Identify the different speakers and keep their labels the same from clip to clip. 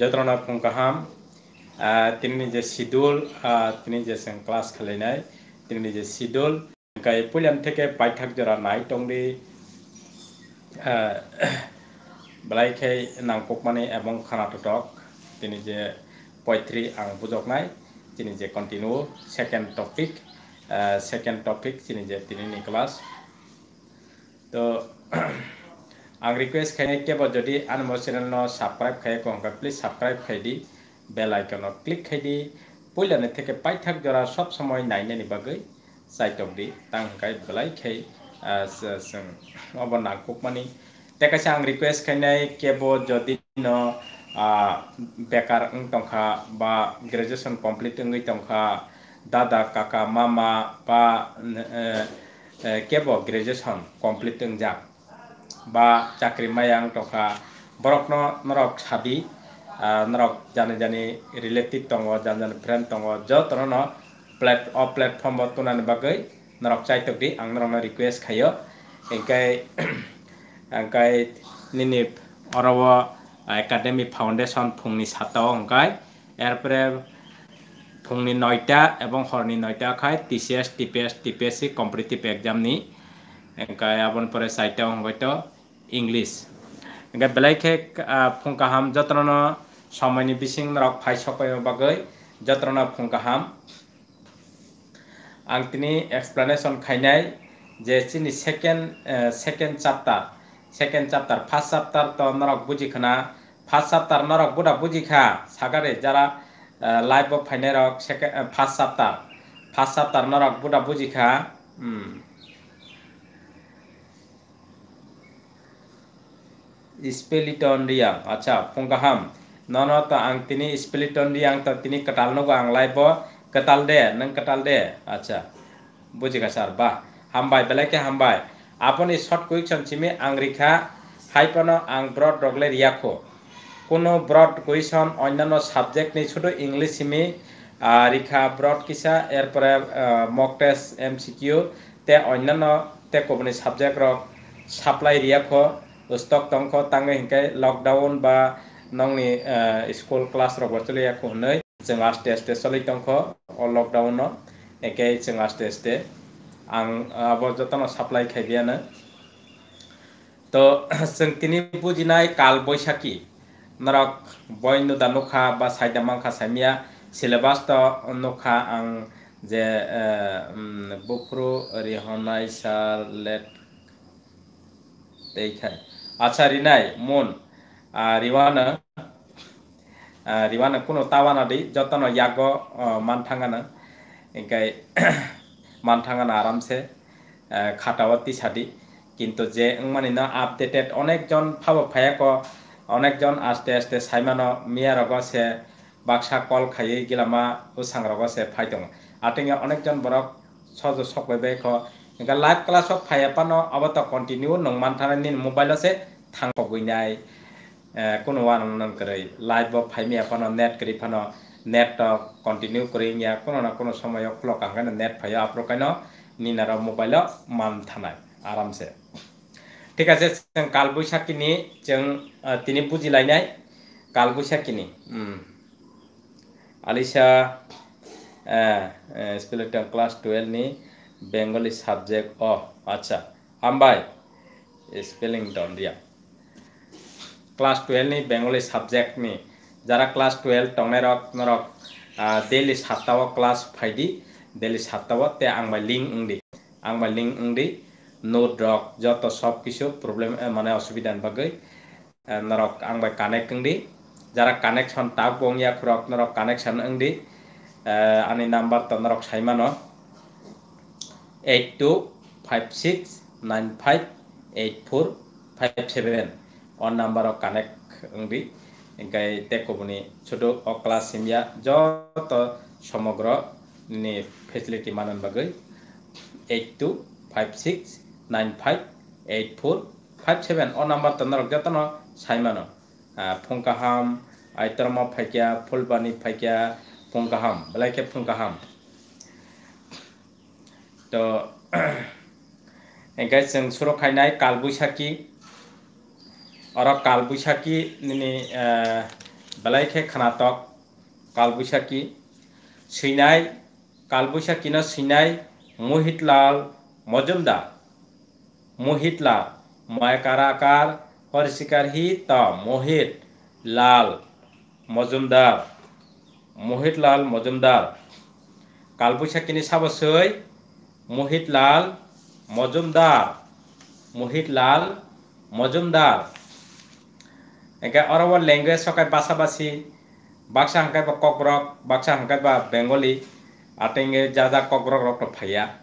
Speaker 1: যত্রনাথ गाहाम তিনি যে শিডিউল তিনি যে ক্লাস খেলাইনাই তিনি যে শিডিউল গাই পুলিয়ান থেকে পাইথাক জরা নাই টংরি বেলাইখাই নাংকমানি এবং খানাটক তিনি যে পঁয়ত্রি আং নাই তিনি যে continue second topic second topic তিনি যে তিনি ক্লাস তো ang request khai ke ba jadi an mo channel no subscribe khai ko ka please subscribe khai di bell icon no click khai di পইলা নে থেকে পাই থাক যারা সব সময় নাইনে নিবাগৈ সাইট অবদি তাং কাই বলাই খাই অবনা কুকমানি তেকাছে আং রিকোয়েস্ট খাইনাই কেব যদি ন বেকার অং টংখা বা গ্রাজুয়েশন কমপ্লিট অঙ্গি টংখা দাদা কাকা মামা বা কেব গ্রাজুয়েশন কমপ্লিট অংজাক বা চাকরি মায়াং টকা বরকন নরক সাবি নরক জানি জানি রিলেটিভ দङ জানি জানি ফ্রেন্ড দङ যতন প্লেট অ প্লেটফর্ম তুনানি বাকে নরক চাইতকদি আং নরকনো রিকুয়েস্ট খাইও এঙ্কাই এঙ্কাই নিনি অরব একাডেমি ফাউন্ডেশন ফুংনি সাতাও অঙ্কাই এরপরে ফুংনি নয়টা এবং হরনি নয়টা খাই টিসিএস টিপিএস টিপিএসসি কম্পিটিটিভ এক্সামনি enka abon pore saita ongoito english enka belai khe phungka সময়নি বিসিং রক ফাই সকয় বাকে যত্ন ফুঙ্কাহাম আং তিনি এক্সপ্লেনেশন খাইনাই যে চিনি second second chapter second chapter first chapter তো নরক বুঝি খা ফার্স্ট চাপ্তার নরক বুঝি খা সাগারে যারা লাইভ ফাইনে রক second first chapter first chapter নরক বুঝি খা স্পেলিটনরিয়াং আচ্ছা পুঙ্গাহাম ন ন তো আং তিনি স্পেলিটনরিয়াং তো তিনি কাটাল নগো আং লাইব কাটাল দে নং কাটাল দে আচ্ছা বুঝে গেছে আর বাহ হামবাই বেলাকে হামবাই আপনি শর্ট কুইকশন চিমি আং রিখা হাইপন আং ব্রড রগলে রিয়াখো কোনো ব্রড কুইশন অন্যান্য সাবজেক্ট নেই শুধু ইংলিশ সিমি রিখা ব্রড কিসা এরপরে mock test M C Q তে অন্যান্য তে কোবনি সাবজেক্ট রক সাপ্লাই রিয়াখো স্টক তংখ তাঙ্গে হিংকাই লকডাউন বা নংনি স্কুল ক্লাস রক চলে এক হই जों आस्ते आस्ते सलिक दंख लकडाउन एके जों आस्ते आस्ते आं अब जतन साप्लाइ खाइबियानो তো जों তিনি বুজিনাই কাল বৈশাখী নরক বই নুদা নুখা বা সাইদা মাংখা সাইমিয়া সিলেবাস তো নুখা আং যে বুফরু রিহনাই সার লেট দেখায় আচ্ছা রিনাই মন রিওয়ানা রিওয়ানা কোনো তাওয়ানাডি যতন ইয়াগ মানথাঙ্গানা এখাই মানথাঙ্গানা আরামসে খাটাওয়া সাদি কিন্তু যে মানে না আপডেটেড অনেকজন ফাব ফায়াক অনেকজন আস্তে আস্তে সাইমানো মিয়ারগ সে বাক্সা কল খাই গিলামা উসাংরগ সে ফাইদং আটিঙে অনেকজন বরক সজ সকই লাইভ ক্লাস ফাইয়াপানো আবার কন্টিনিউ নং মানথানানি মোবাইল আছে থাঙ্গ গুইনাই কোনো ওয়ান নন করি লাইভ ফাইমি এফানো নেট করি ফানো নেট কন্টিনিউ করি ইয়া কোনো না কোনো সময় ক্লক হাঙ্গান নেট ফাইও আপ্রকাইন নিনার মোবাইল মান থানায় আরামসে ঠিক আছে जों কালবৈশাখীনি जों তিনি বুঝিলাইনাই কালবৈশাখীনি আলিশা স্কুলের ক্লাস টুয়েলভনি বেঙ্গলি সাবজেক্ট অ আচ্ছা আমবাই স্পেলিং ডাউন দিয়া ક્લાસ ટ્વેલ્વની બેંગોલી સબ્જેક્ટની যারা ক্লাস টুয়েলভ টংনাইরক নরক ডেলি সাতটাও ক্লাস ফাইডি ডেলি সাতটাও তে আংবাই লিং উংদি আংবাই লিং উংদি নোট রক যত সব কিছু প্রবলেম মানে অসুবিধা বাকে নরক আংবাই কানেক্ট উংদি যারা কানেকশন তাক বংয়া খরক নরক কানেকশন উংদি আনি নাম্বার তো নরক সাইমানো eight two five six nine five eight four five seven on number of connect ri ingkai teko buni chodo o class simya joto সমগ্র নি ফেসিলিটি মানন বাগৈ eight two five six nine five eight four five seven অ number তন্দর যতন সাইমান ফুঙ্কাহাম আইতরম ফাইকিয়া ফুলবানি ফাইকিয়া ফুঙ্কাহাম বেলাইকে ফুঙ্কাহাম তো এঙ্গাই जों सुरखायनाय काल बैसाखि আর কালবৈশাখী বেলাইখে খানাতক কালবৈশাখী সৈনাই কালবৈশাখী না সৈনাই মোহিতলাল মজুমদার মোহিতলাল মায়কারাকার হরশিকার হি ত মোহিত লাল Majumdar Mohitlal Majumdar কালবৈশাখীনি সাবসই Mohitlal Majumdar Mohitlal Majumdar Engkau orang orang language sokai bahasa basi, bahasa angkat bah kokrok, bahasa angkat bah Bengali, atau engkau jaza kokrok rok tuh payah.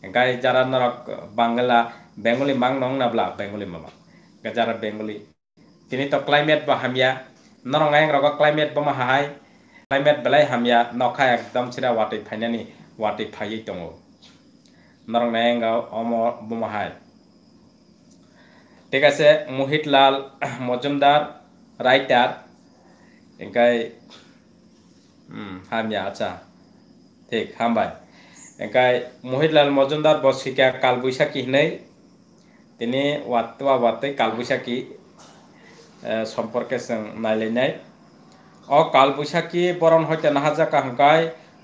Speaker 1: Engkau jara nolak Bangla, Bengali mang nong nabla Bengali mama, engkau jara Bengali. Kini to climate bah hamya, nolong ayang rok climate bah mahai, climate belai hamya nokha ya dam sira wati panyani wati payi tunggu. Nolong ayang rok omo bumahai. ঠিক আছে Mohitlal Majumdar writer এনকাই হামিয়া আচ্ছা ঠিক হামবাই এনকাই মোহিতলাল মজুমদার বসিকা কালবৈশাখী হিনেই তিনি ওয়াতোয়া ওয়াতে কালবৈশাখী সম্পর্কে जों নাইলাইনাই অ কালবৈশাখী বরণ হইতে নাহাজা কাহকাই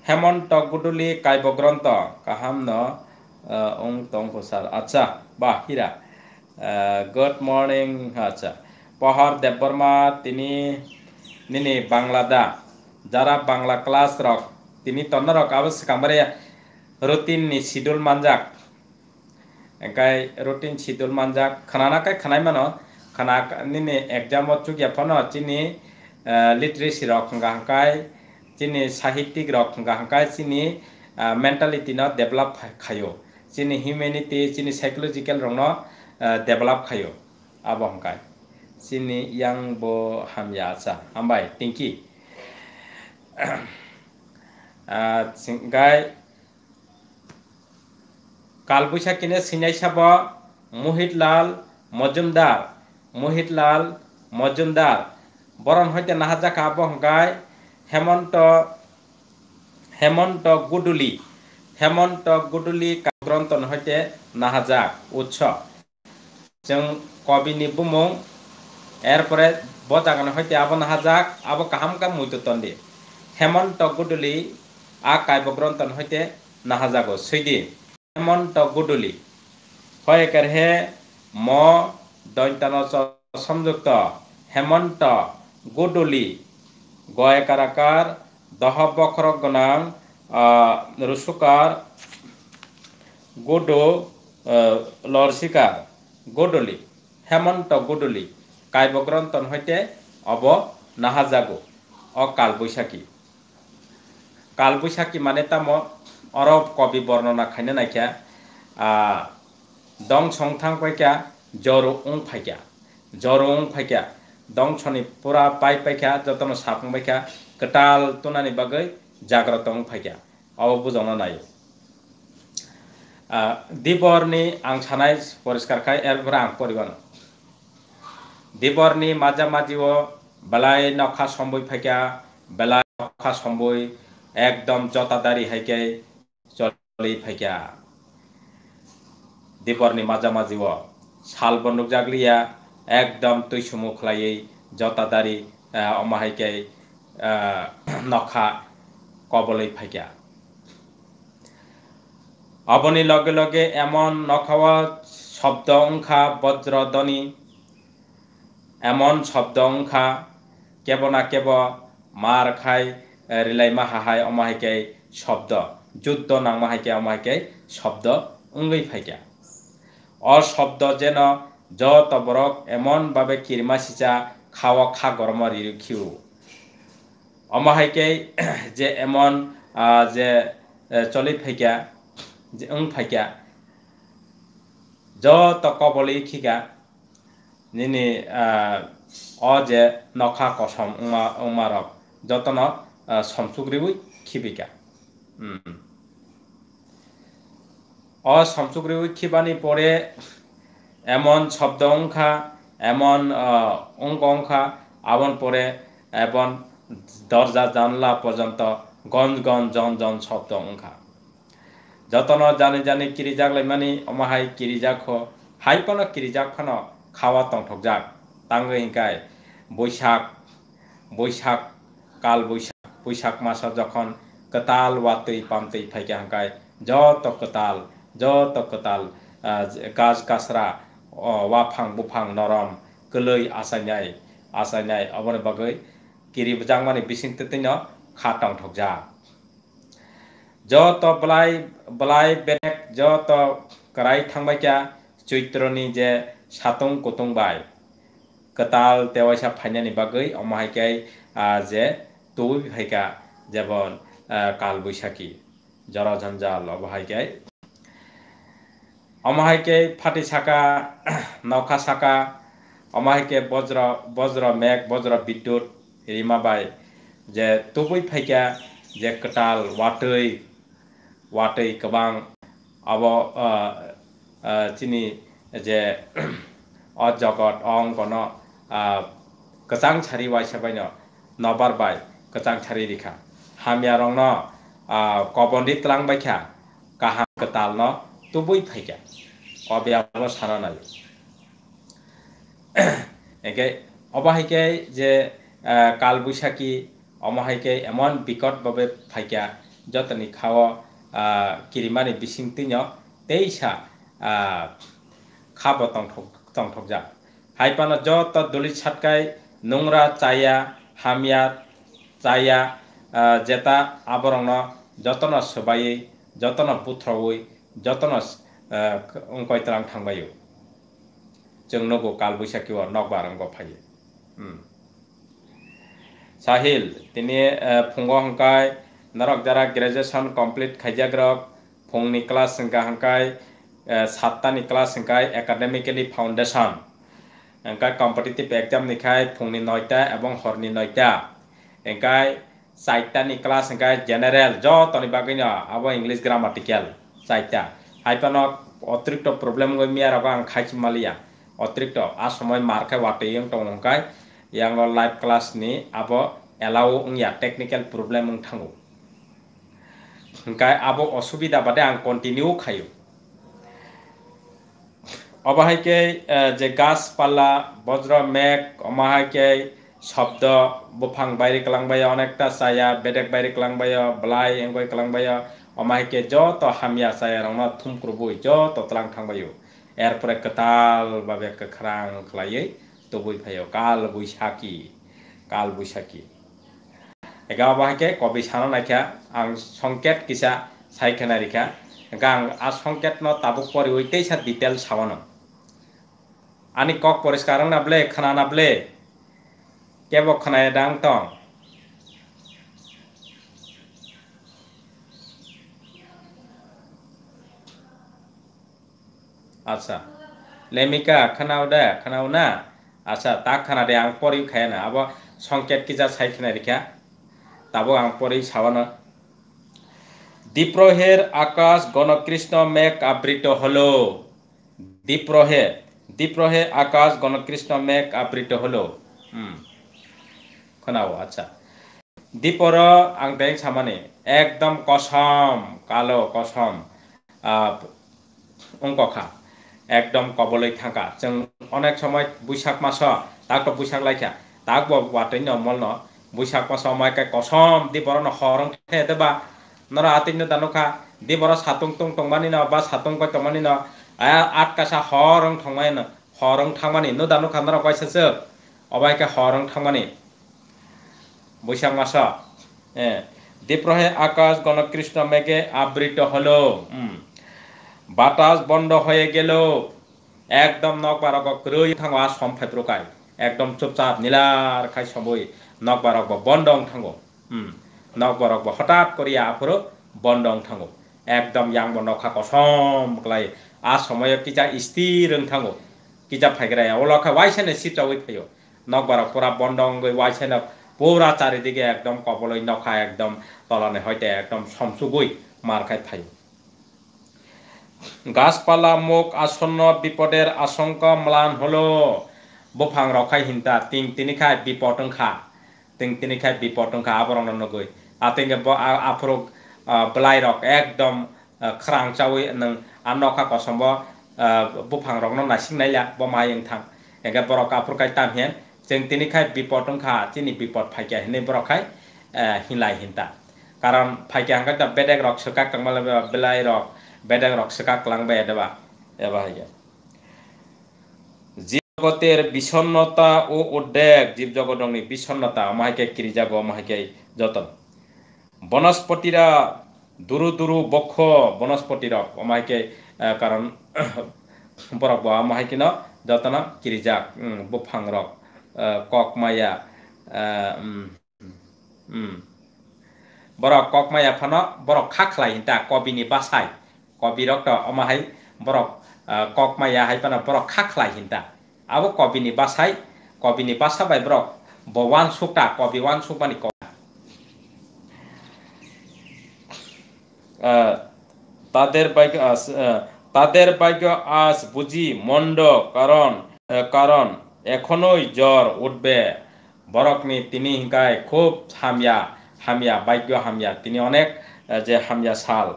Speaker 1: হেমন্ত গুডুলি কাব্যগ্রন্থ কাহাম ন ওং তং হোসার আচ্ছা বাহ হীরা গুড মর্নিং আচ্ছা পহর দেববর্মা তিনি নিনি বাংলাদা যারা বাংলা ক্লাস রক তিনি তন্নরক আবশ্যক আমারে রুটিন নি শিডিউল মানজাক একাই রুটিন শিডিউল মানজাক খানানাকাই খানাই মানো খানা নিনি এক্সাম চুকিয়া ফন চিনি লিটারেসি রক গাহকাই চিনি সাহিত্যিক রক গাহকাই চিনি মেন্টালিটি ন ডেভেলপ খায়ো চিনি হিউম্যানিটি চিনি সাইকোলজিক্যাল রং ন develop khayo abo hongkai sini yang bo ham ya cha hambai tinki singai কালবৈশাখ কিনে সিনাই সাব মহিতলাল মজুমদার মোহিতলাল মজুমদার বরণ হইতে নাহাজা কাব হঙ্গায় হেমন্ত হেমন্ত গুডুলি হেমন্ত গুডুলি গ্রন্থন হইতে নাহাজাক উৎস जों कबिनि बुमुं এরপরে বজাগানো হইতে আবন হাজাক আব কাহামকা মৈততন্দি হেমন্ত গুডুলি আ কাব্যগ্রন্থন হইতে নাহাজাগ সৈদি হেমন্ত গুডুলি হয় হে ম দৈতান সংযুক্ত হেমন্ত গুডুলি গয়কারাকার দহ বখর গণাং রুসুকার গুডু লরসিকার গডলি হেমন্ত গডলি কাব্যগ্ৰন্থন সৈতে অৱ নাহাজাগো অ কালবৈশাখী কালবৈশাখী মানে তা অৰৱ কবি বৰ্ণনা খাইনে নাইকিয়া দং সংথাং পাইকা জৰ উং ফাইকা জৰ উং ফাইকা দংসনি পুরা পাই পাইখা যতন সাপং পাইখা কটাল তুনানি বাগৈ জাগ্রত ফাইকা অব বুঝানো নাই আং आं পরিষ্কার খাই এরপরে আং परिबानो दिपहरनि মাঝা মাঝিও বেলায় নখা সম্বই ফাইকা বেলায় নখা সম্বই একদম জতাদারি হাইকাই চলি ফাইকা দিপরনি মাঝা মাঝিও সাল বন্দুক জাগলিয়া একদম তুই সুমুখ লাইয়ে জতাদারি অমাহাইকাই নখা কবলই ফাইকা অবনি লগে লগে এমন নখাওয়া শব্দ অংখা দনি এমন শব্দ অংখা কেব না কেব মার খাই রিলাইমা হাহাই অমাহিকে শব্দ যুদ্ধ না মাহিকে অমাহিকে শব্দ উঙ্গই ফাইকা অশব্দ যেন জ তবরক ভাবে কিরমা সিচা খাওয়া খা গরম রিখিউ অমাহিকে যে এমন যে চলি ফাইকা যে ং ফাইকা যত কবল ক বলে নিনি অ যে নখা কসম উমা উমারক যতন সমসুগ্রিবুই খিবিকা অ সমসুগ্রিবুই খিবানি পরে এমন শব্দ অংখা এমন অঙ্ক অংখা আবন পরে এবং দরজা জানলা পর্যন্ত গঞ্জ গঞ্জ জন জন শব্দ অংখা যতন জানে জানে কিরি জাগলাই মানে অমাহাই কিরি জাগ হাই পান কিরি জাগ ফান খাওয়া টংঠক জাগ তাঙ্গ হিংকায় বৈশাখ বৈশাখ কাল বৈশাখ বৈশাখ মাস যখন কতাল ওয়াতেই পামতেই ফাইকে হাঁকায় যত কতাল যত কতাল গাছ গাছরা ওয়াফাং বুফাং নরম কলই আসাইনাই আসাইনাই অবনে বাগৈ কিরি জাংমানি বিসিংতে তিন খা টংঠক জাগ যত বলাই বলাই বেক যত করাই থাকবাইকা চৈত্রনি যে সাতং কতং বাই কতাল তেওয়াইসা ফাইনানি বাকি অমাহাইকাই যে তবু ভাইকা যেমন কাল বৈশাখী জর ঝঞ্ঝাল অবহাইকাই অমাহাইকে ফাটি শাখা নৌকা শাখা অমাহাইকে বজ্র বজ্র মেঘ বজ্র বিদ্যুৎ রিমাবাই যে তবুই ফাইকা যে কটাল ওয়াটৈ वाटै कबाङ अब चिनी जे अ जगत अङ गन no छारि वाइ सेबाइन नबार बाय कचाङ छारि no हामिया रङ न कबन्दी तलाङ बाइख्या काहाम कताल न तुबै फैख्या অব্যাবল সারা নাই একে অবাহিকে যে কাল বৈশাখী অমাহিকে এমন বিকটভাবে ফাইকা যত নিখাও kirimani bising tinyo teisa khabo tongthokja haipano joto dolit satkai নোংরা চাইয়া হামিয়া চাইয়া জেতা আবরণ যতন সবাই যতন পুত্রই যতন অঙ্কয়তরাং থাংবায়ু जों नगो काल बैसाखी नग बारंग फायो साहिल तिने फुंग हंकाय narok jara graduation complete khaijagrok phongni class singka hangkai sattani class singkai academically foundation angkai competitive exam nikhai phongni noita ebong horni noita angkai saitani class angkai general jo toni bagina abo english grammatical saita haipanok অতিরিক্ত problem গমিয়ার আবার আং খাইছি মালিয়া অতিরিক্ত আর সময় মার খাই ওয়াটে ইয়ং টংকাই ইয়াঙ্গ লাইভ ক্লাস নি আবো এলাও ইয়া টেকনিক্যাল প্রবলেম থাঙ্গু হংকায় আবো অসুবিধা বাদে আং কন্টিনিউ খায়ো অবাহাইকে যে গাছপালা বজ্র মেঘ অমাহাইকে শব্দ বফাং বাইরে কালাংবায় অনেকটা সায়া বেডেক বাইরে কালাংবায় ব্লাই এঙ্গয় কালাংবায় অমাহাইকে যত হামিয়া সায়া রংনা থুমক্রবই যত তলাং থাংবায়ু এরপরে কতাল বাবে খ্রাং খলাইয়ে তবুই ফাইও কাল বৈশাখী কাল বৈশাখী গাও বাহাকে কবি সানো নাইখা আং সংকেত কিসা সাইখানা রেখা গাং আ সংকেত ন তাবুক পরে ওইটাই সা ডিটেল সাবানো আনি কক পরিষ্কার নাবলে খানা নাবলে কেব খানায় ডাং টং আচ্ছা লেমিকা খানাও দা খানাও না আচ্ছা তা খানা দে আং পরিও খায় না আবার সংকেত কিজা সাইখানা রেখা তাবো ଆମ ପରି ସାବନ দ্বীপ্রহের আকাশ গণকৃষ্ণ মেঘ আবৃত হলো দ্বীপ্রহে দ্বীপ্রহে আকাশ গণকৃষ্ণ মেঘ আবৃত হলো খোনাও আচ্ছা দ্বীপর আং সামানে একদম কসম কালো কসম কখা একদম কবলৈ থাকা যেন অনেক সময় বৈশাখ মাস তাক বৈশাখ লাইখা তাক নমল ন buisapa somai ka kosom di boro no horong te de ba nora atin no dano ka di boro satung tung tong mani no ba satung ko tong mani no aya at ka sa horong tong mani no horong tang mani no dano ka nora koi sa se obai ka horong tang mani buisang masa eh di prohe akas gono krishna mege abrito holo hmm. বাতাস বন্ধ হয়ে গেল একদম knock বারক রই থাকা সম্ফেত রোকায় একদম চুপচাপ নীলার খাই সবই নকবা রকবা বন্ড অংঠাঙ্গ নকবা রকবা হঠাৎ করিয়া আফর বন্ড অংঠাঙ্গ একদম ইয়াংব নখা কসম ক্লাই আ সময় কিচা স্থির অংঠাঙ্গ কিচা ফাইগ্রায় অলখা ওয়াইসেনে সিপচাউই ফাইও নকবার পুরা বন্ড অঙ্গই ওয়াইসেনে পুরা চারিদিকে একদম কবলই নখা একদম তলানে হয়তো একদম সমসুগুই মার খাই ফাইও গাছপালা মুখ আসন্ন বিপদের আশঙ্কা ম্লান হলো বফাং রখাই হিন্তা তিন তিনিখায় বিপদ খা তিনি খাই বিপদ টংখা আবরণ নগৈ আতিঙ্গে আফরক বলাই রক একদম খ্রাং চাউই নং আনকা কসমব বুফাং রক নাসিং নাইলা বমাই থাং এগে বরক আফরকাই তাম হেন যেন তিনি খাই বিপদ টংখা তিনি বিপদ ফাইকিয়া হিনে বরকাই হিলাই হিনতা কারণ ফাইকিয়া হাঙ্গা বেডেক রক সকাক টংমালা বেলাই রক বেডেক রক সকাক লাংবাই এদেবা এবার হয়ে জগতের বিচ্ছন্নতা ও উদ্বেগ জীব জগত বিচ্ছন্নতা আমাকে কিনে যাব আমাকে যতন বনস্পতিরা দূর দূর বক্ষ বনস্পতির আমাকে কারণ পরব যতন কিনে যাক বুফাং রক কক মায়া বড় কক মায়া ফান বড় খাখলাই তা কবি বাসায় কবি রক অমাহাই বড় কক মায়া হাই পান বড় খাখলাই তা আবো কবি বাসাই কবি বাসা বাই basa bai bro কবি ওয়ান সুক মানে wan sukma ni তাদের বাইক তাদের বুঝি মন্দ কারণ কারণ এখনই জ্বর উঠবে বরকনি তিনি হিঙ্কায় খুব হামিয়া হামিয়া বাক্য হামিয়া তিনি অনেক যে হামিয়া সাল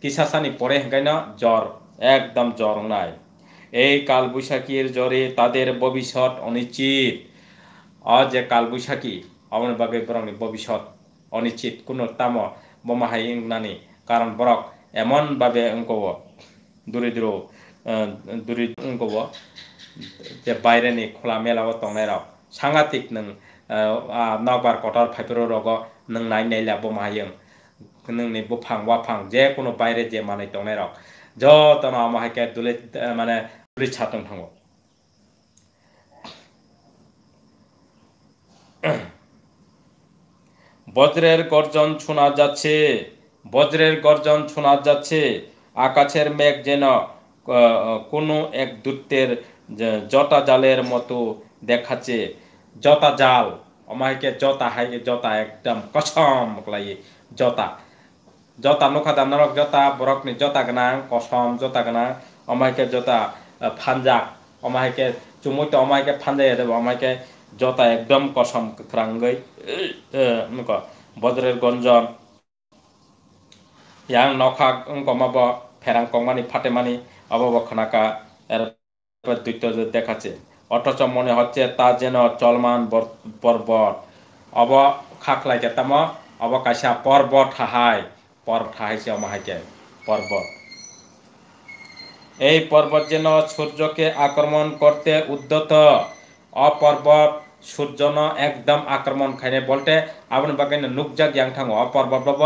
Speaker 1: কিসাসানি পরে না জ্বর একদম জ্বর নাই এই কালবৈশাখীর জ্বরে তাদের ভবিষ্যৎ অনিশ্চিত আজ কালবৈশাখী আমার বাবে বরং ভবিষ্যৎ অনিশ্চিত কোনো তাম বোমাহাই নানি কারণ বরক এমন ভাবে অঙ্কব দূরে দূর দূরে অঙ্কব যে বাইরে নি খোলা মেলা মেলাও তংনাইরাও সাংঘাতিক নং নবার কটার ফাইফের রগ নং নাই নাইলা বোমাহাই নি বুফাং ওয়াফাং যে কোনো বাইরে যে মানাই তংনাইরাও যতন অমাহেকে দুলে মানে দুলি ছাতন বজ্রের গর্জন শোনা যাচ্ছে বজ্রের গর্জন শোনা যাচ্ছে আকাশের মেঘ যেন কোনো এক দূতের জটা জালের মতো দেখাচ্ছে জতা জাল অমাইকে জতা হাইকে জতা একদম কসম লাগে জতা jota nukada narok jota borokni jota gnang kosom jota gnang omaike jota phanjak omaike চুমুইতে অমাইকে ফান্দাইয়া দেব অমাইকে জতা একদম কসম ক্রাঙ্গই বজ্রের গঞ্জন ইয়াং নখা গমাব ফেরাং কমানি ফাটে মানি অববক্ষণাকা এর দ্বিতীয় যে দেখাচ্ছে অথচ মনে হচ্ছে তা যেন চলমান পর্বত অব খাকলাইকে তেম অবকাশা পর্বত হাহায় পর্ব হয়েছে অমাহাইকায় পর্বত এই পর্বত যেন সূর্যকে আক্রমণ করতে উদ্যত অপর্বত সূর্য ন একদম আক্রমণ খাইনে বলতে আপনি বাগাইন নুকজা গ্যাং থাঙ্গ অপর্বত বাব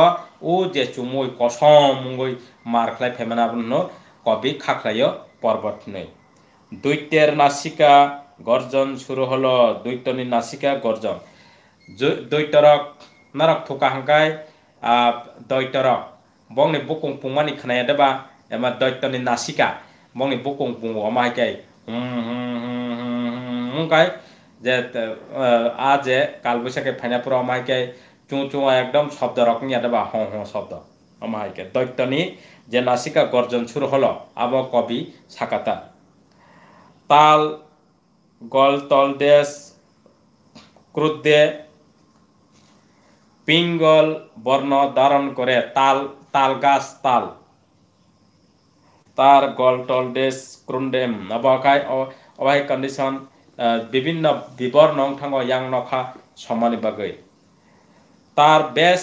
Speaker 1: ও যে চুমুই কসম মুঙ্গই মার খাই ফেমেনা আপনি কবি খাখলাইও পর্বত নেই দৈত্যের নাসিকা গর্জন শুরু হলো দৈত্যনির নাসিকা গর্জন দৈত্যরক নারক থোকা হাঙ্কায় দৈতর বংনি বকং পুংমানি খানায় দেবা এমা দৈতনি নাসিকা বংনি বকং পুঙ্গ অমাইকাই কাই যে আজ কালবৈশাখে ফাইনাপুর অমাইকে চু চু একদম শব্দ রকম দেবা হ হ শব্দ অমাইকে দৈত্যনি যে নাশিকা গর্জন সুর হলো আব কবি সাকাতা তাল গল তল দেশ ক্রুদ্দে পিঙ্গল বর্ণ ধারণ করে তাল তাল গাছ তাল তার গলটল ডেস ক্রুন্ডেম নবকায় অবাহিক কন্ডিশন বিভিন্ন বিবর নংঠাঙ্গ ইয়াং নখা সমানি বাগৈ তার বেশ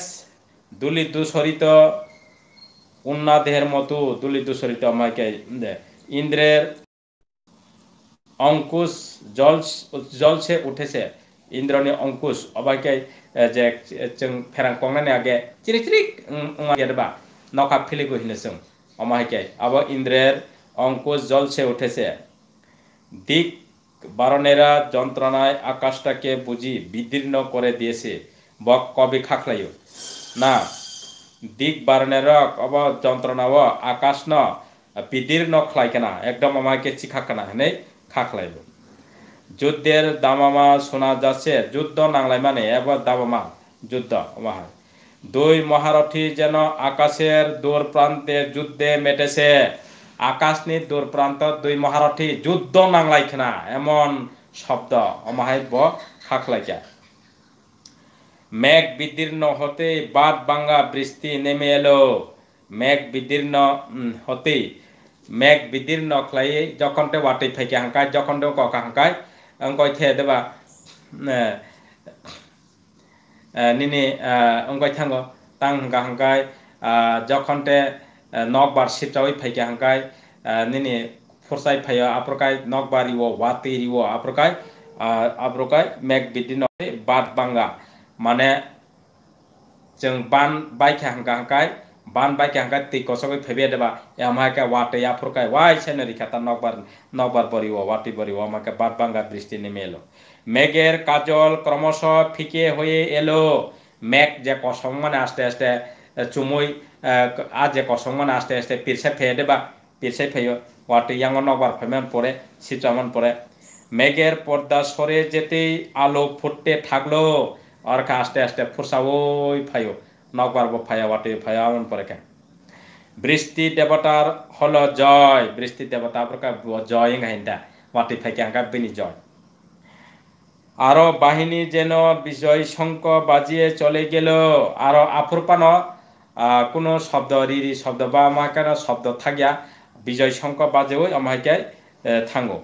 Speaker 1: দুলি দূষরিত উন্না মতো দুলি দূষরিত আমাকে ইন্দ্রের অঙ্কুশ জল জলসে উঠেছে ইন্দ্রণী Ankush অবাকে je jeng perang kongna ne age cirik cirik unga yerba noka phile go hinesum ইন্দ্রের অঙ্কুশ জলছে উঠেছে দিক বারণেরা যন্ত্রণায় আকাশটাকে বুঝি বিদীর্ণ করে দিয়েছে বক কবি খাখলাইও না দিক বারণের অব যন্ত্রণাও আকাশ ন বিদীর্ণ খলাইকে না একদম আমাকে চিখাকা না হেনে খাখলাইব যুদ্ধের দামামা শোনা যাচ্ছে যুদ্ধ নাংলাই মানে এবার দামামা যুদ্ধ মহা দুই মহারথী যেন আকাশের দূর প্রান্তে যুদ্ধে মেটেছে আকাশ নি দূর প্রান্ত দুই মহারথী যুদ্ধ নাংলাই খেনা এমন শব্দ অমাহাইব্য খাকলাইকা মেঘ বিদীর্ণ হতে বাদ বাঙ্গা বৃষ্টি নেমে এলো মেঘ বিদীর্ণ হতে মেঘ বিদীর্ণ খাই যখন ওয়াটে থেকে হাঁকায় যখন ককা হাঁকায় ông coi thế đó bà nè à, nè nè à, ông coi thằng tăng hàng cái hàng cái cho à, con thế nóc bar ship cho phải cái hàng cái nè nè sai phải áp apro cái nóc bar riwo vati áp apro cái à, áp apro cái make bitin bát mà mane chẳng ban bay hàng cái hàng cái বান বাইকে ke hangat ti kosobe phebe deba ya ma ke wate ya furkai wai নকবার rikha ta nokbar nokbar bari o wati bari o ma মেঘের কাজল ক্রমশ ফিকে হয়ে এলো মেঘ যে কসম মানে আস্তে আস্তে চুমুই আজ যে কসম মানে আস্তে আস্তে পিরসে ফেয়ে দেবা পিরসে ফেয়ে ওয়াটে ইয়াং নকবার ফেমেন পরে সিচামন পরে মেঘের পর্দা সরে যেতেই আলো ফুটতে থাকলো আর আস্তে আস্তে ফুরসা ওই ফাইও নগর্ব ফায়াওয়াটে পরে কেন বৃষ্টি দেবতার হল জয় বৃষ্টি দেবতা প্রকার জয় ঘাইন্দা মাটি ফেঁকে আঁকা বিনি জয় আরো বাহিনী যেন বিজয় শঙ্ক বাজিয়ে চলে গেল আরো আফরপান কোনো শব্দ রিরি শব্দ বা মাকার শব্দ থাকিয়া বিজয় শঙ্ক বাজে ওই আমাকে থাঙ্গো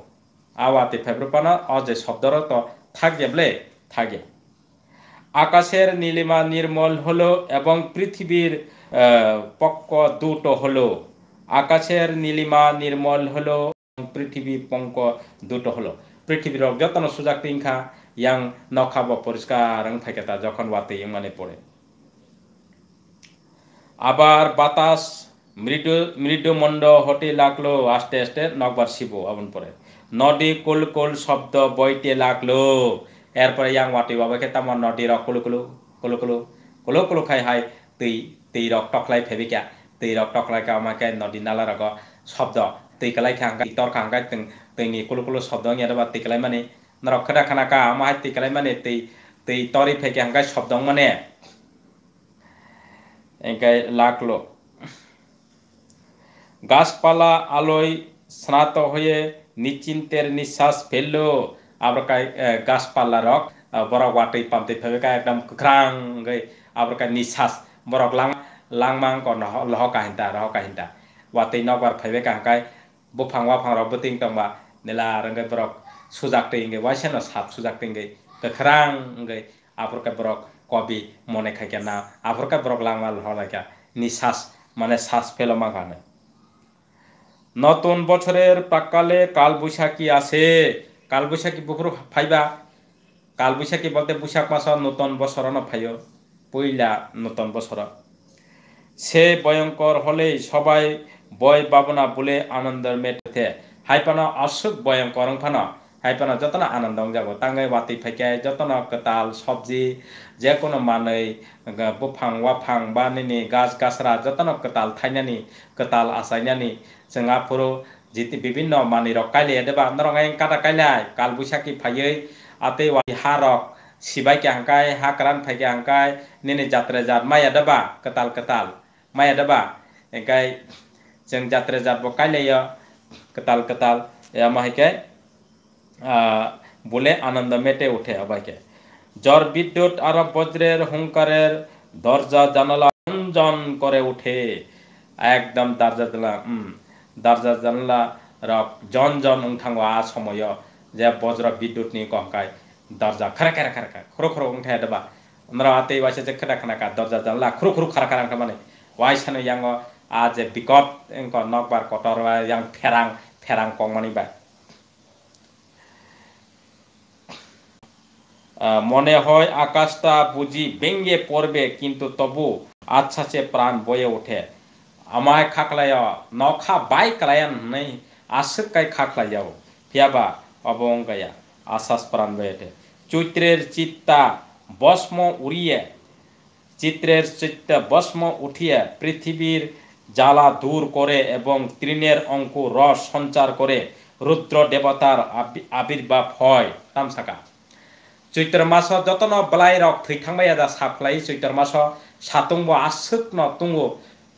Speaker 1: আওয়াতে ফেব্রুপান অজে শব্দর তো থাকে বলে থাকে আকাশের নীলিমা নির্মল হলো এবং পৃথিবীর পক্ক দুটো হলো আকাশের নীলিমা নির্মল হলো পৃথিবী পঙ্ক দুটো হলো পৃথিবীর যতন সুযোগ পিংখা ইয়াং খাব পরিষ্কার থাকে তা যখন বাতে মানে পড়ে আবার বাতাস মৃদু মৃদুমণ্ড হতে লাগলো আস্তে আস্তে নকবার শিব আবন পরে নদী কোল কোল শব্দ বইতে লাগলো এরপরে ইয়াং ওয়াটি বাবা খেতাম অন্য নটি রক কুলু কুলু কুলু কুলু কুলু কুলু খাই হাই তুই তুই রক টকলাই ফেবিকা তুই রক টকলাই আমাকে নদী নালা রক শব্দ তুই কালাই খাঙ্গা তর খাঙ্গা তুই তুই কুলু কুলু শব্দ ইয়ারবা তুই কালাই মানে রক খেটা খানা কা আমা হাই তুই কালাই মানে তুই তুই তরি ফেকে হাঙ্গা শব্দ মানে এঙ্কাই লাগলো গাছপালা আলোয় স্নাত হয়ে নিশ্চিন্তের নিঃশ্বাস ফেললো अबका गास पाल्ला रक बरक वाटै पाम्ते फेका एकदम ख्राङै अबका निश्वास बरक लाङ लाङमाङ लहका हिँड्दा रहका हिँड्दा वातै नगर फैबेका हकाय बुफाङ वाफाङ र बुतिङ टङबा नेला रङ्गै बरक सुजाक्टेङ्गे वाइसेन साप सुजाक्टेङ्गे ख्राङै आफ्रका बरक কবি মনে খাইকে না আফরকা বরক লাংমা লহলাইকা নিশ্বাস মানে শ্বাস ফেলমা গানে নতুন বছরের প্রাকালে কাল বৈশাখী আসে কালবৈশাখী বুকুর ফাইবা কালবৈশাখী বলতে বৈশাখ মাস নূতন বছর নফাইও পইলা নূতন বছর সে ভয়ঙ্কর হলে সবাই বয় বাবনা বলে আনন্দ মেটেতে হাইপানো আসুক ভয়ঙ্কর ফানো হাইপানো যতন আনন্দ যাব তাঙ্গাই বাতি ফেকে যতন কতাল সবজি যে কোনো মানই বুফাং ওয়াফাং বানিনি গাছ গাছরা যতন কতাল থাইনানি কতাল আসাইনানি जोंहा बर' jiti bibinno mani rok kaile deba norong eng kata kailai kal buisaki phaiye ate wa harok sibai ke hangkai hakran phai ke hangkai nene jatra jat maya deba ketal ketal maya deba engkai jeng jatra jat bo kaile ya ketal ketal ya mahike বলে আনন্দ মেটে উঠে আবাইকে জ্বর বিদ্যুৎ আর বজ্রের হুঙ্কারের দরজা জানালা ঝনঝন করে উঠে একদম দরজা দিলাম দরজা জানলা রক জন জন উংঠাঙ্গ আ সময় যে বজ্র বিদ্যুৎ নি কহকায় দরজা খারা খারা খারা খা খুরো খুরো উংঠাই দেবা আমরা আতে বাসে যে খেটা খানাকা দরজা জানলা খুরো খুরো খারা খারা খা মানে ওয়াই সানো ইয়াং আ যে বিকট নকবার কটর ইয়াং ফেরাং ফেরাং কং মানে বা মনে হয় আকাশটা বুঝি বেঙ্গে পড়বে কিন্তু তবু আচ্ছা সে প্রাণ বয়ে ওঠে amai khaklaya no বাই কলায় নই nei asir kai khaklaya piaba Asha's প্রাণ প্রাণবয়টে চৈত্রের চিত্তা বস্ম উড়িয়ে চিত্রের চিত্ত বস্ম উঠিয়ে পৃথিবীর জ্বালা দূর করে এবং তৃণের অঙ্কু রস সঞ্চার করে রুদ্র দেবতার আবির্ভাব হয় তামসাকা চৈত্র মাস যতন বলাই রক থৈখাংবাই আদা সাপ্লাই চৈত্র মাস সাতুঙ্গ ন তুঙ্গ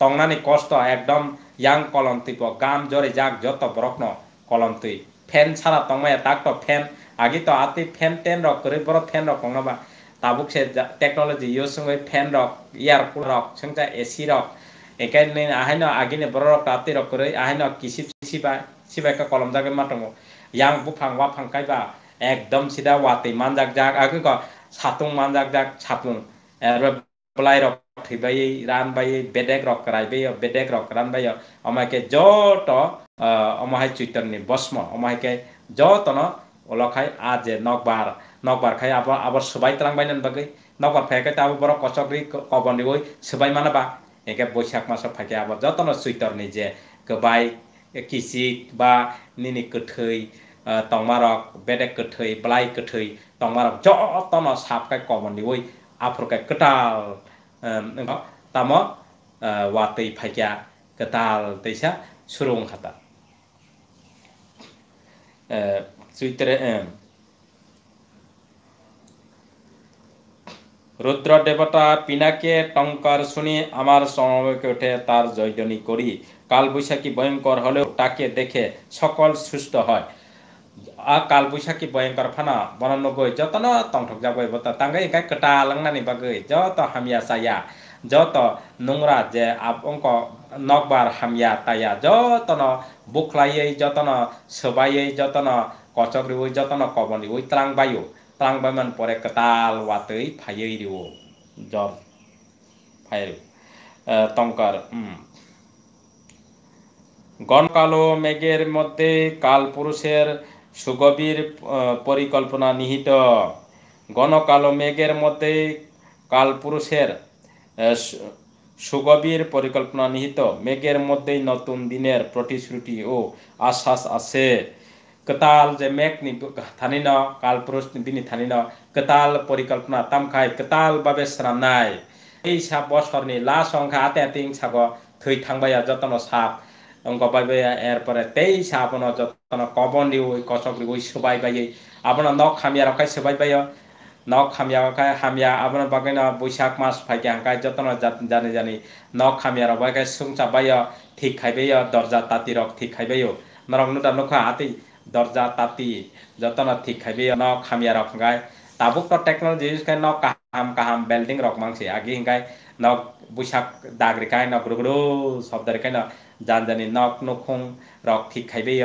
Speaker 1: તંગનાની કોષ્ટ એકદમ યાંગ કલંતી গাম জরে যাক যত જત બ્રહ્ન કલંતી ফ্যান ছাড়া তোমায় তাক তো ফ্যান আগে তো আতি ফ্যান টেন রক করে বড় ফ্যান রক কংনবা তাবুক সে টেকনোলজি ইউ সঙ্গে ফ্যান রক ইয়ারফোন রক সঙ্গে এসি রক একাই আহাইন আগিনে বড় রক আতি রক করে আহাইন কিসি সিবা সিবা একটা কলম জাগে মাতঙ্গ ইয়াং বুফাং ওয়া কাইবা একদম সিধা ওয়াতে মানজাক যাক আগে ক সাতুং মানজাক যাক ছাপুং बग थुब रै बेडेक रग रायोदेक रक रे जो अम सुइटर नि बस्म अमेके जतनो उलखाइ जे नगबार नगबार सबै तपाईँकै नगबार पेक कबो दुवै सबै मन बाख मस पब जो सुइटर नि जे किसि बा निनी कठै टमारग बेटेक कठै बलाई कठै टमारक जनो सबकै कबोन देवै आफै कत tamo watei phaikia katal teisa surung khata suitere রুদ্র দেবতা পিনাকে টঙ্কার শুনি আমার সমবেকে উঠে তার জয়জনী করি কালবৈশাখী ভয়ঙ্কর হলেও তাকে দেখে সকল সুস্থ হয় आ काल बैसाखी भयंकर फन बनाउनु गयो ज त न तङठक जा गयो त ताङ्गै गाई कटा लङ्नानि बगै ज त हामिया साया ज त नुङ्रा जे आप अङ्क नकबार हामिया ताया ज त न बुख्लायै ज त न सोबायै ज त न কচক রিবই যতন কবন রিবই ত্রাং বায়ু ত্রাং বায়মান পরে কতাল ওয়াতই ফাইই রিব জল ফাই রিব তঙ্কর গণ কালো মেঘের মধ্যে কাল পুরুষের সুগভীর পরিকল্পনা নিহিত গণকালো মেঘের মধ্যে কালপুরুষের সুগভীর পরিকল্পনা নিহিত মেঘের মধ্যেই নতুন দিনের প্রতিশ্রুতি ও আশ্বাস আছে কতাল যে মেঘ ন কালপুরুষ দিনী ন কতাল পরিকল্পনা তামখায় কতাল ভাবে সামনায় এই সাপ নি লা সংখ্যা আতে আতে সাগ থৈ থাকবাইয়া যত্ন সাপ অঙ্ক পাইবে এরপরে তেইশ আপনার যত্ন কবনি ওই কচকরি ওই সবাই পাইয়ে আপনার নখ হামিয়া রকাই সবাই পাই নখ হামিয়া রকাই হামিয়া আপনার বাকি বৈশাখ মাস ফাইকে হাঁকাই যত্ন জানি জানি নখ হামিয়া রবাইকে সুংচা পাই ঠিক খাইবে দরজা তাঁতি রক ঠিক খাইবে নরক নুটা নখ হাতি দরজা তাঁতি যত্ন ঠিক খাইবে নখ হামিয়া রকাই তাবুক টেকনোলজি ইউজ করে নক কাহাম কাহাম বিল্ডিং রক মাংসে আগে হিংকাই নক বুসাক দাগ রেখাই নক রুগড়ো শব্দ রেখাই নক जान जाने नक नखं रक ठीक खाइबे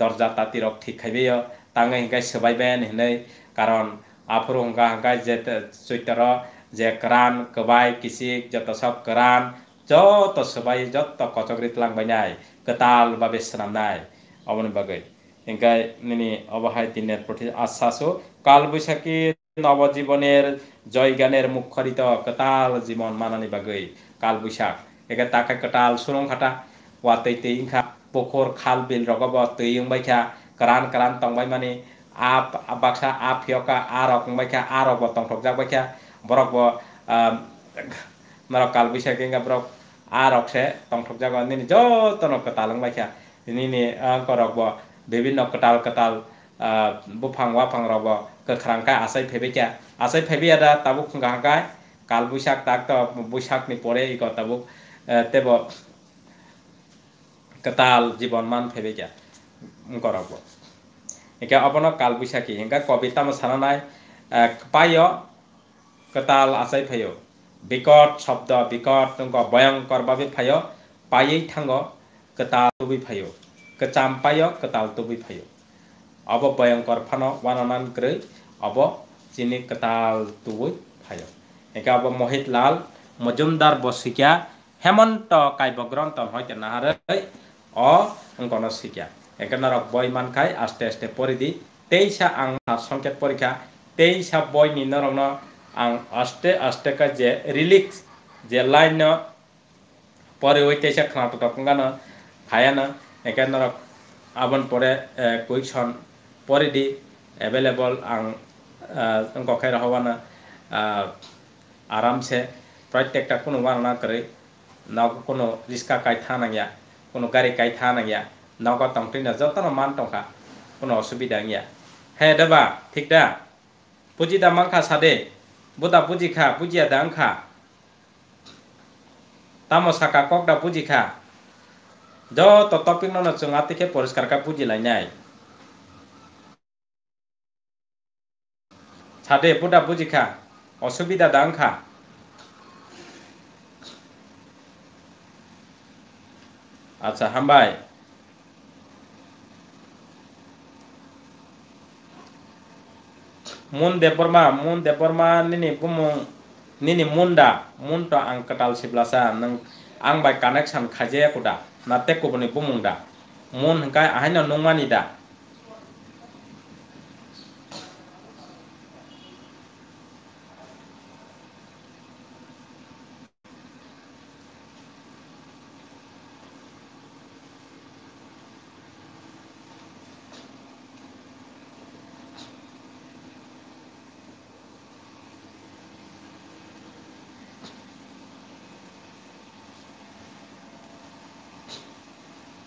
Speaker 1: दर्जा ताती रक ठीक खाइबे तांगे हिंगा सोबायबेन हिनै कारण आफोर हंगा हंगा जे चैतर जे करान कबाय किसिक जत सब करान जत सोबाय जत कचग्रित लांबायनाय कताल बाबे सोनामनाय अबनि बागै হিংকায় নিনি অবহায় দিনের প্রতি আশ্বাসও কাল বৈশাখী নবজীবনের জয়গানের মুখরিত কতাল জীবন মানানি বাগৈ কাল বৈশাখ একে তাকে কটাল সুরং খাটা wa tei tei ingkha pokor khal bil rogobo tei ong baikha karan karan tong bai mani ap baksa ap hioka arok ong baikha arok bo tong thokjak baikha borok bo marok kal bisa kinga borok arok se tong thokjak ba nini joto nok katalong baikha nini korok bo bibinno katal katal buphang waphang robo kekrangka asai phebekya asai phebi ada tabuk ngangkai কাল বৈশাখ তাক তো বৈশাখ নি পরে ই কথা বুক তেব कताल जीवनमान फेबेक्या गरब हिंका अपन कालबैशाखी हिंका कविता मोसानाय पाय कताल आसाय फैयो बिकट शब्द बिकट भयंकर भावे फैयो पायै थांग कताल तुबी फैयो कचाम पाय कताल तुबी फैयो अब भयंकर फन वाननान ग्रै अब चिनी कताल तुबी फैयो हिंका अब मोहित लाल মজুমদার বসিকা হেমন্ত কাব্যগ্রন্থ হইতে নাহারে অ গণশিকা একেনার বই খাই আস্তে আস্তে পড়ি দি তেইশা আং সংকেত পরীক্ষা তেইশা বই নির্ণরণ আং আস্তে আস্তে যে রিলিক্স যে লাইন পরে ওই তেইশা খানাটো টকান খায়ান একেনার আবন পরে কুইকশন পরে দি অ্যাভেলেবল আং গখাই হওয়ান আরামসে প্রত্যেকটা কোনো বানা করে না কোনো রিস্কা কাই থানা গিয়া কোনো গাড়ি কাই থানা গিয়া নগদ টংটিনা যতন মান টঙ্কা কোনো অসুবিধা গিয়া হ্যাঁ দেবা ঠিক দা পুজি দা মাংখা সাদে বুদা পুজি খা পুজিয়া দা আংখা তামো সাকা ককডা পুজি খা যত টপিক নন চুঙা তিখে পরিষ্কার কা পুজি লাইনাই সাদে বুদা পুজি খা অসুবিধা দা আংখা आदसा हामबाय mun deporma mun deporma nini bumu nini munda munto ang katal siblasa nang ang bai connection khaje kuda na te kubuni bumunda mun kai ahina nungani da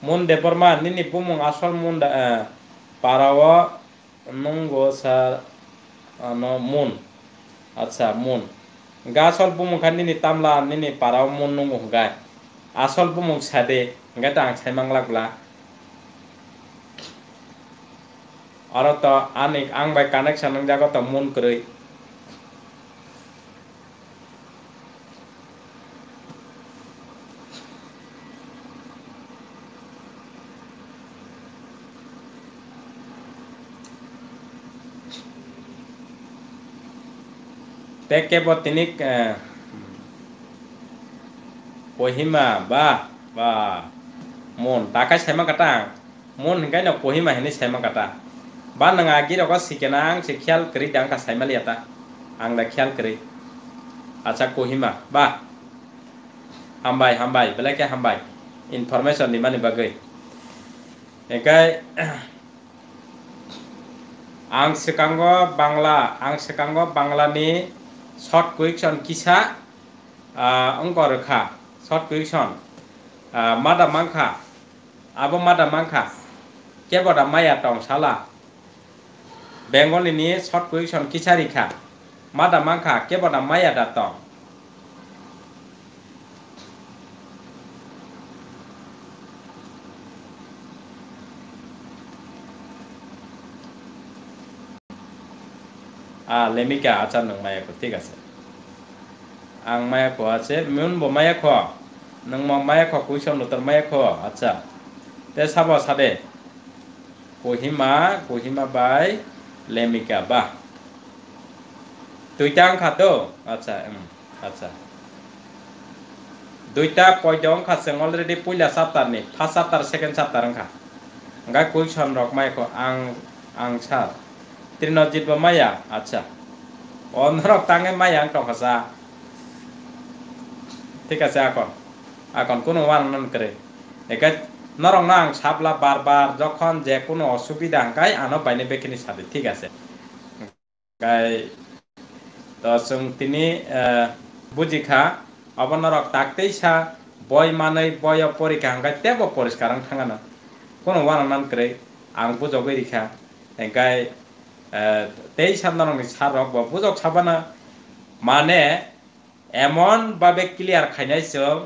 Speaker 1: mun depar ma nini pumung asal mun da eh, parawa nunggu sa ano mun acha mun gasol pumung kan nini tamla nini parawa mun nunggo ga asal pumung sade ngatang mangla gula aro to anik ang bai connection ang jago to mun krui teke eh, pohima ba ba mon takai sema kata mon hingga no pohima hini sema kata ba nangagi roko sikenang sikhyal kri kiri ka sema liata ang da kiri kri acha kohima ba hambai hambai belake hambai information di mana bagai ekai ang sekanggo bangla ang sekanggo bangla ni short question kisa angkor kha short question mada mangkha abo mada mangkha kebada maya tong sala bengali ni short question kisari kha mada mangkha kebada maya da tong 아 레미가 아자능 마야코 티가세 앙 마야코 아체 문보 마야코 능마 마야코 구션 노터 마야코 아차 তে চাব চাদে কহিমা কহিমা বাই লেমিকা বাহ দুইটা অংখা তো আচ্ছা আচ্ছা দুইটা পয়টা অংখা সে অলরেডি পয়লা সাপ্তাহনি ফার্স্ট সাপ্তাহ সেকেন্ড সাপ্তাহ অংখা ওখানে কুইশন রকমাইকো আং আং সার trinojit ba maya acha onrok tange maya tong hasa ঠিক আছে এখন এখন কোনো মানন করে একে নরং নাং সাবলা বারবার যখন যে কোনো অসুবিধা আঁকায় আনো পাইনি বেখিনি সাথে ঠিক আছে তো তিনি বুঝি খা অবনরক তাকতেই সা বই মানে বই পরীক্ষা হাঙ্গাই তেব পরিষ্কার থাঙ্গানো কোনো ওয়ান নান করে আং বুঝগৈ রিখা এঙ্কাই তেই সান্দানং সারক বা বুঝক সাবানা মানে এমন ভাবে ক্লিয়ার খাইনাই সব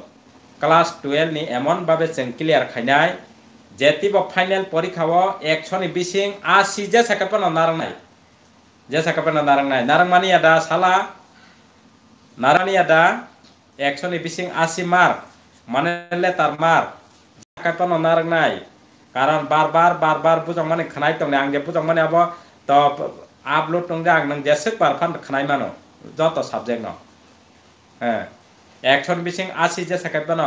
Speaker 1: ক্লাস টুয়েলভনি এমন ভাবে जों ক্লিয়ার খাইনাই যেতিব ফাইনাল পরীক্ষাও একশোনি বিশিং আশি যে সাকাপেন নারাংনাই যে সাকাপেন নারাংনাই নারাংমানি আদা সালা নারানি মানে আদা একশোনি বিশিং আশি মার্ক মানে লেটার মার্ক সাকাপেন নারাংনাই কারণ বারবার বারবার বুঝং মানে খানাই তংনে আং যে বুঝং মানে আবার তো আপলোড টংজা आं नों जेसे पारफान खानाय मानो जत सब्जेक्ट न एक्शन बिसिं आसि जे सकेब न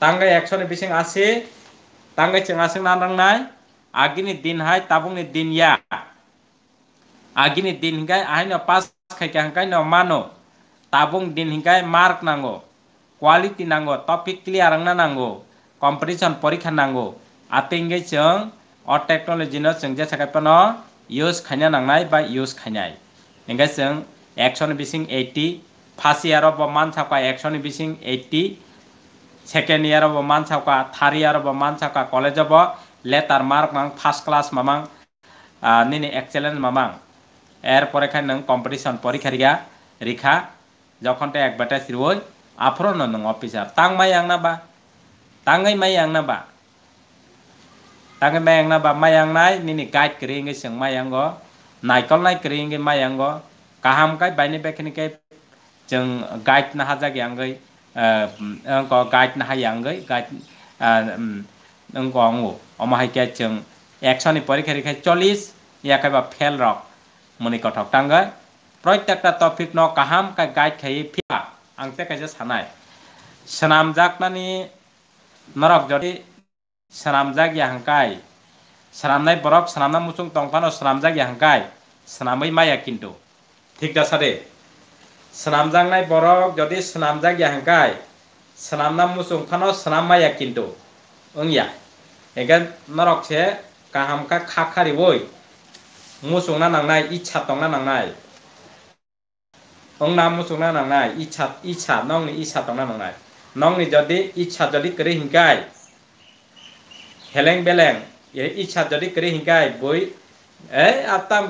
Speaker 1: तांगे एक्शन बिसिं आसि तांगे चिंगासिं ना नांनाय आगिनि दिन हाय ताबुंनि दिन या आगिनि दिन हिंगाय आहिनो पास खायखा हांखाय न मानो ताबुं दिन हिंगाय मार्क नांगो क्वालिटी नांगो टपिक क्लियर आंना नांगो कम्पिटिशन परीक्षा नांगो आतेंगे जों और टेक्नोलॉजी न जों जे सकेब न इउस खाइना नांनाय बा इउस खाइनाय इंगा जों एक्सन बिसिं 80 फार्स्ट इयाराव बा मान सावका एक्सन बिसिं 80 सेकेन्ड इयाराव बा मान सावका थार्ड इयाराव बा मान सावका कलेजाव बा लेटार मार्क मां फार्स्ट क्लास मामां निनि एक्सेलेन्स मामां এর পরীক্ষা নং কম্পিটিশন পরীক্ষা রিগা রিখা যখন একবারটা সিরোই আফরন নং অফিসার তাং মাই আংনা বা তাঙ্গাই মাই আংনা বা tangi meng na ba mayang nai nini guide kring cái sừng mayang go nai con nai kring cái mayang go kaham cái bài này bé cái chừng guide na haja yang cái có guide na hayang cái guide ông có ngủ ông hay cái chừng action này pori khai khai cholis ya cái bà fail rock moni có thọc tăng cái প্রত্যেকটা topic ন কাহাম কা guide খাই ফিয়া আংতে কাজে সানাই সানাম জাক নানি নরক যদি swnamjak yahangkai swnamnai borok swnamna muchung tongphano swnamjak yahangkai swnamui maya kintu ঠিক আছে স্নামজাংনাই বরক যদি স্নামজাক ইয়াহাঙ্কাই স্নামনাম মুসুমখানো স্নাম মাইয়া কিন্তু ওংয়া এগান নরকছে কাহামকা খাখারি বই মুসুংনা নাংনাই ইচ্ছা টংনা নাংনাই ওংনা মুসুংনা নাংনাই ইচ্ছা ইচ্ছা নংনি ইচ্ছা টংনা নাংনাই নংনি যদি ইচ্ছা যদি করে হিংকায় हेलें बेलें ये इच्छा जदि करी हिंगाई बोई ए आता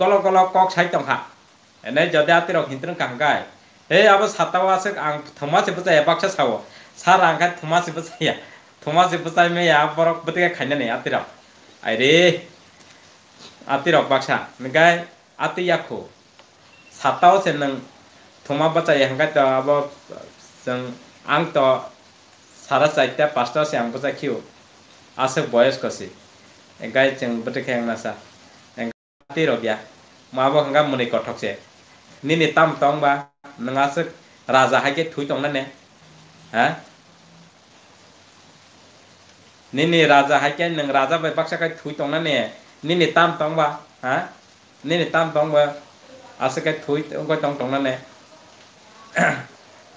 Speaker 1: गल गल कक साइ तंखा एने जदि आतिर हिंद्र कांगाय ए अब सातावा से आं थमा से बचाय बाक्सा साव सार आंखा थमा से बचाय थमा से बचाय मे या पर बतिके खाइने ने आतिर आरे आतिर बाक्सा मिगाय आति याखो सातावा से नंग थमा बचाय हंगा त अब जं आं तो सारा साइटा पास्टा से आं बचाय खियो asek boyes kosi engkai cheng bete kheng nasa engkai ti rogya ma bo hanga muni kothok se ni ni tam tong ba nang asek raja hai ke thui tong na ne ha ni ni raja hai ke nang raja ba baksa kai thui tong na ne ni ni tam tong ba ha ni ni tam tong ba asek kai thui tong ko tong tong na ne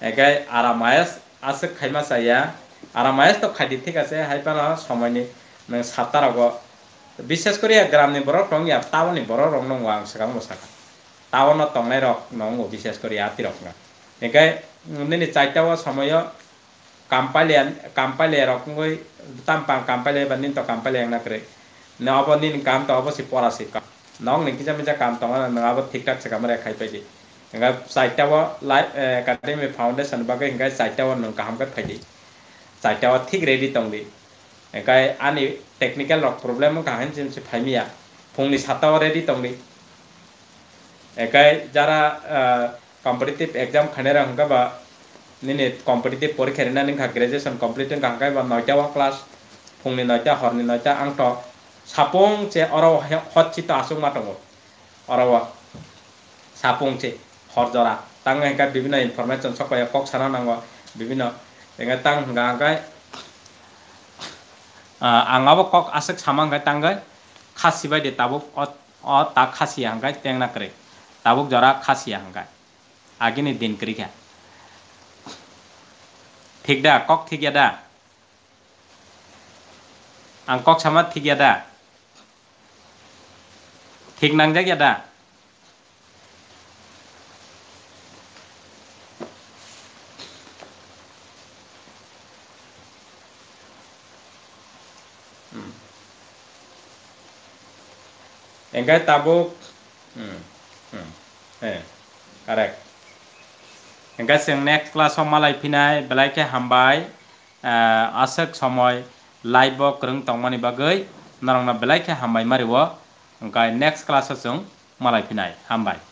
Speaker 1: engkai aramayas asek khaima sa ya আর মায়ের তো খাই ঠিক আছে hyper সময় নি সাতটা rock বিশেষ করে গ্রাম নি বড় রং ইয়ার টাউন নি বড় রং নঙ্গ সেখান বসাকা টাউন টংলাই রক নঙ্গ বিশেষ করে ইয়াতি রক না একে নিনি চারটা সময় কাম্পালে কাম্পালে রকমই তাম পাম কাম্পালে বা নিন তো কাম্পালে একনা করে নব নিন কাম তো অবশ্যই পড়াশি নং নি কিচা মিচা কাম তোমার নব ঠিকঠাক সেখান বরে খাই পাইছি এগা চারটা লাইফ একাডেমি ফাউন্ডেশন বাকে এগাই চারটা চারটাওয়া ঠিক রেডি তংদি এগাই আনি টেকনিক্যাল রক প্রবলেম কাহিন জিম সে ফাইমিয়া ফুংনি সাতটাওয়া রেডি তংদি এগাই যারা কম্পিটিটিভ এক্সাম খানে রাখা বা নিনি কম্পিটিটিভ পরীক্ষা রেনা নিখা গ্রাজুয়েশন কমপ্লিট কাহাই বা নয়টাওয়া ক্লাস ফুংনি নয়টা হরনি নয়টা আংট সাপং চে অরও হচ্ছিত আসুক মাতঙ্গ অরও সাপং চে হরজরা তাঙ্গা বিভিন্ন ইনফরমেশন সকলে কক সারা নাঙ্গ বিভিন্ন enga tang ga kok asik samang ga tang ga khasi bai de tabuk ot o ta khasi yang ga teng na tabuk jara khasi ya ang ga agini din kri ga ঠিক দা cock ঠিক দা ang kok sama ঠিক ya da? ঠিক nang jak ya Engkau tabuk. Hmm. Ừ, hmm. Ừ, eh. Ừ. Correct. Engkau sing next class homa lai phinai belai ke hambai à, asak somoy live krung tongmani bagai narangna belai ke hambai mariwa engkau next class sung malai phinai hambai.